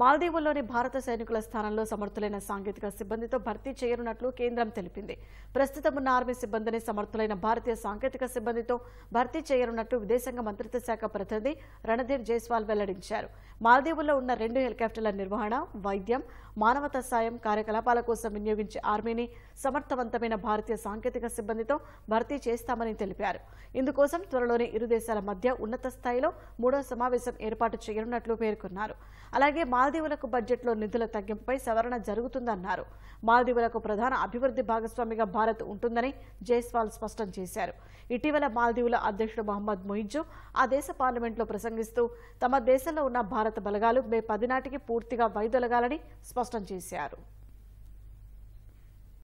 మాల్దీవుల్లోని భారత సైనికుల స్థానంలో సమర్థులైన సాంకేతిక సిబ్బందితో భర్తీ చేయనున్నట్లు కేంద్రం తెలిపింది ప్రస్తుతం ఉన్న ఆర్మీ సిబ్బందిని సమర్థులైన భారతీయ సాంకేతిక సిబ్బందితో భర్తీ చేయనున్నట్లు విదేశాంగ మంత్రిత్వ శాఖ ప్రతినిధి రణధీర్ జైస్వాల్ వెల్లడించారు మాల్దీవుల్లో ఉన్న రెండు హెలికాప్టర్ల నిర్వహణ వైద్యం మానవత సాయం కార్యకలాపాల కోసం వినియోగించే ఆర్మీని సమర్థవంతమైన భారతీయ సాంకేతిక సిబ్బందితో భర్తీ చేస్తామని తెలిపారు ఇందుకోసం త్వరలోనే ఇరు దేశాల మధ్య ఉన్నత స్థాయిలో మూడో సమావేశం ఏర్పాటు చేయనున్నట్లు పేర్కొన్నారు అలాగే మాల్దీవులకు బడ్జెట్లో నిధుల తగ్గింపుపై సవరణ జరుగుతుందన్నారు మాల్దీవులకు ప్రధాన అభివృద్ధి భాగస్వామిగా భారత్ ఉంటుందని జైస్వాల్ స్పష్టం చేశారు ఇటీవల మాల్దీవుల అధ్యక్షుడు మహమ్మద్ మొయిజు ఆ దేశ పార్లమెంట్లో ప్రసంగిస్తూ తమ దేశంలో ఉన్న భారత బలగాలు మే పది నాటికి పూర్తిగా వైదొలగాలని స్పష్టం చేశారు